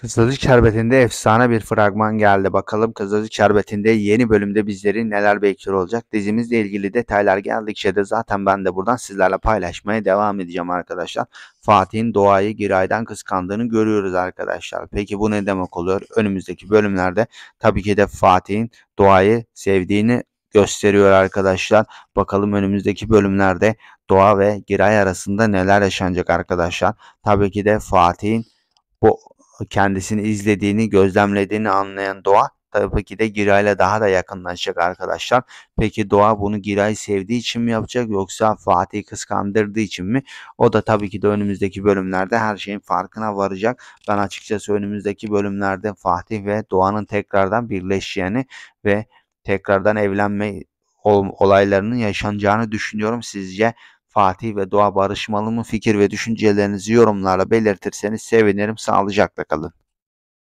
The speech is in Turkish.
Kızılcık Şerbeti'nde efsane bir fragman geldi. Bakalım Kızılcık Şerbeti'nde yeni bölümde bizleri neler bekliyor olacak. Dizimizle ilgili detaylar geldikçe de zaten ben de buradan sizlerle paylaşmaya devam edeceğim arkadaşlar. Fatih'in doğayı Giray'dan kıskandığını görüyoruz arkadaşlar. Peki bu ne demek oluyor? Önümüzdeki bölümlerde tabii ki de Fatih'in doğayı sevdiğini gösteriyor arkadaşlar. Bakalım önümüzdeki bölümlerde Doğa ve Giray arasında neler yaşanacak arkadaşlar. Tabii ki de Fatih'in bu kendisini izlediğini, gözlemlediğini anlayan doğa tabii ki de ile daha da yakınlaşacak arkadaşlar. Peki Doğa bunu Giray sevdiği için mi yapacak yoksa Fatih kıskandırdığı için mi? O da tabii ki de önümüzdeki bölümlerde her şeyin farkına varacak. Ben açıkçası önümüzdeki bölümlerde Fatih ve Doğa'nın tekrardan birleşeceğini ve tekrardan evlenme olaylarının yaşanacağını düşünüyorum. Sizce Fatih ve Doğa barışmalı Fikir ve düşüncelerinizi yorumlarla belirtirseniz sevinirim. Sağlıcakla kalın.